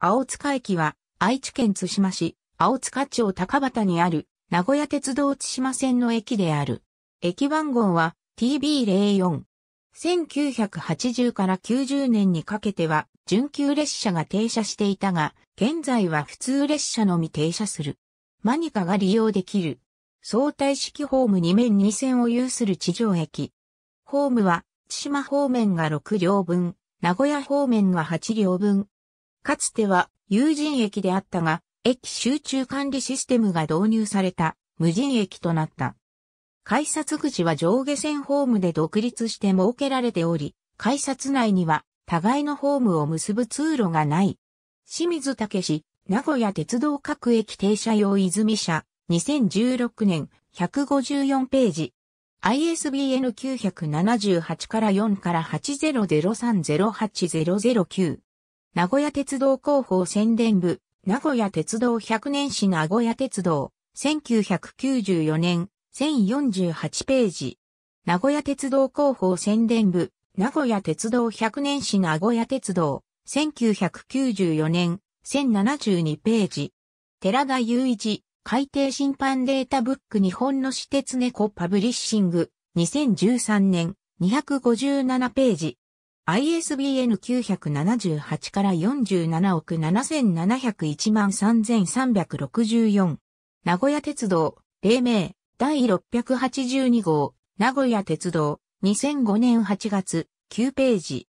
青塚駅は、愛知県津島市、青塚町高畑にある、名古屋鉄道津島線の駅である。駅番号は TB04。1980から90年にかけては、準急列車が停車していたが、現在は普通列車のみ停車する。マニカが利用できる。相対式ホーム2面2線を有する地上駅。ホームは、千島方面が6両分、名古屋方面が8両分、かつては有人駅であったが、駅集中管理システムが導入された無人駅となった。改札口は上下線ホームで独立して設けられており、改札内には互いのホームを結ぶ通路がない。清水武氏、名古屋鉄道各駅停車用泉社、2016年154ページ。ISBN 978から4から8 0 0 3 0 8 0 0 9名古屋鉄道広報宣伝部、名古屋鉄道100年史名古屋鉄道、1994年、1048ページ。名古屋鉄道広報宣伝部、名古屋鉄道100年史名古屋鉄道、1994年、1072ページ。寺田雄一、海底審判データブック日本の私鉄猫パブリッシング、2013年、257ページ。ISBN 978から47億7701万3364。名古屋鉄道、黎明、第682号、名古屋鉄道、2005年8月、9ページ。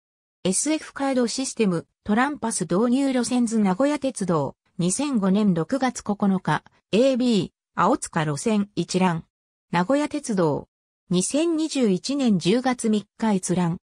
SF カードシステム、トランパス導入路線図名古屋鉄道、2005年6月9日、AB、青塚路線一覧。名古屋鉄道、2021年10月3日閲覧。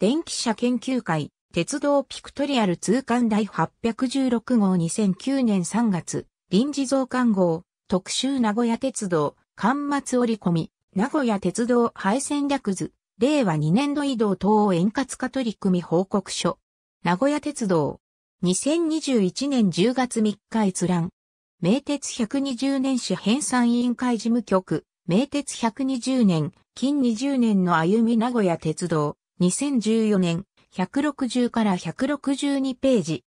電気車研究会、鉄道ピクトリアル通貫第816号2009年3月、臨時増刊号、特集名古屋鉄道、刊末折り込み、名古屋鉄道廃線略図、令和2年度移動等円滑化取り組み報告書。名古屋鉄道。2021年10月3日閲覧。名鉄120年史編纂委員会事務局。名鉄120年、近20年の歩み名古屋鉄道。2014年、160から162ページ。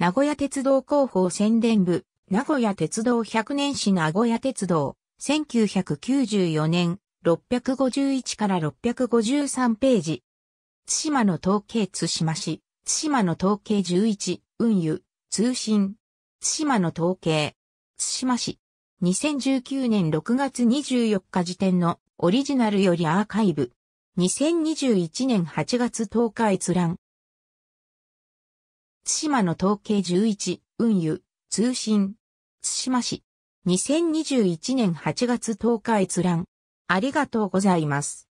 名古屋鉄道広報宣伝部、名古屋鉄道100年史名古屋鉄道、1994年、651から653ページ。津島の統計津島市、津島の統計11、運輸、通信。津島の統計、津島市。2019年6月24日時点のオリジナルよりアーカイブ。2021年8月10日閲覧。津島の統計11、運輸、通信。津島市。2021年8月10日閲覧。ありがとうございます。